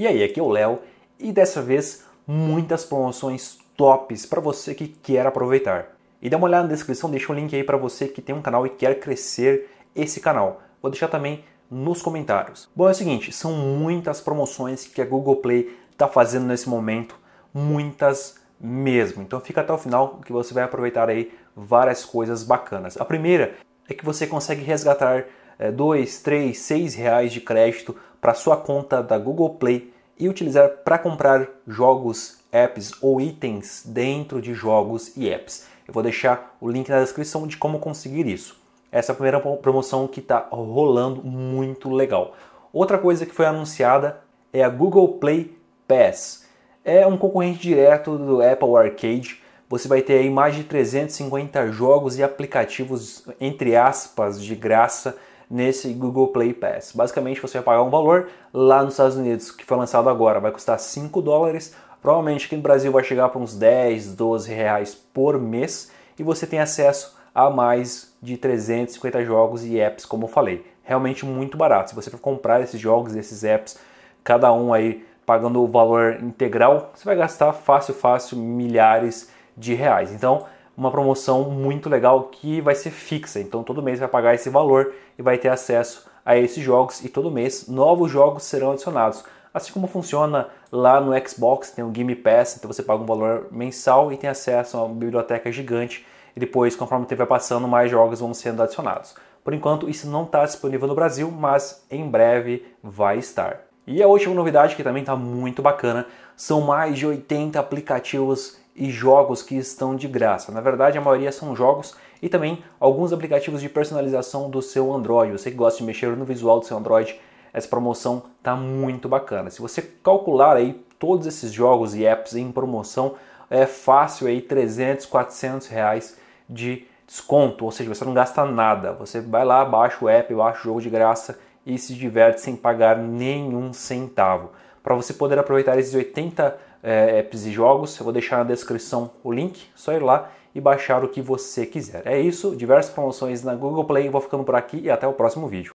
E aí, aqui é o Léo e dessa vez muitas promoções tops para você que quer aproveitar. E dá uma olhada na descrição, deixa um link aí para você que tem um canal e quer crescer esse canal. Vou deixar também nos comentários. Bom, é o seguinte, são muitas promoções que a Google Play está fazendo nesse momento, muitas mesmo. Então fica até o final que você vai aproveitar aí várias coisas bacanas. A primeira é que você consegue resgatar 2, 3, 6 reais de crédito para sua conta da Google Play e utilizar para comprar jogos, apps ou itens dentro de jogos e apps. Eu vou deixar o link na descrição de como conseguir isso. Essa é a primeira promoção que está rolando muito legal. Outra coisa que foi anunciada é a Google Play Pass. É um concorrente direto do Apple Arcade. Você vai ter aí mais de 350 jogos e aplicativos, entre aspas, de graça nesse Google Play Pass. Basicamente, você vai pagar um valor lá nos Estados Unidos, que foi lançado agora, vai custar 5 dólares. Provavelmente aqui no Brasil vai chegar para uns 10, 12 reais por mês e você tem acesso a mais de 350 jogos e apps, como eu falei. Realmente muito barato. Se você for comprar esses jogos, esses apps, cada um aí pagando o valor integral, você vai gastar fácil, fácil milhares de reais. Então, uma promoção muito legal que vai ser fixa. Então todo mês vai pagar esse valor e vai ter acesso a esses jogos e todo mês novos jogos serão adicionados. Assim como funciona lá no Xbox, tem o Game Pass, então você paga um valor mensal e tem acesso a uma biblioteca gigante. E depois, conforme o tempo vai passando, mais jogos vão sendo adicionados. Por enquanto, isso não está disponível no Brasil, mas em breve vai estar. E a última novidade, que também está muito bacana, são mais de 80 aplicativos e jogos que estão de graça. Na verdade, a maioria são jogos e também alguns aplicativos de personalização do seu Android. Você que gosta de mexer no visual do seu Android, essa promoção tá muito bacana. Se você calcular aí todos esses jogos e apps em promoção, é fácil aí 300, 400 reais de desconto, ou seja, você não gasta nada. Você vai lá, baixa o app, baixa o jogo de graça e se diverte sem pagar nenhum centavo. Para você poder aproveitar esses 80 é, apps é e jogos. Eu vou deixar na descrição o link, só ir lá e baixar o que você quiser. É isso, diversas promoções na Google Play. Vou ficando por aqui e até o próximo vídeo.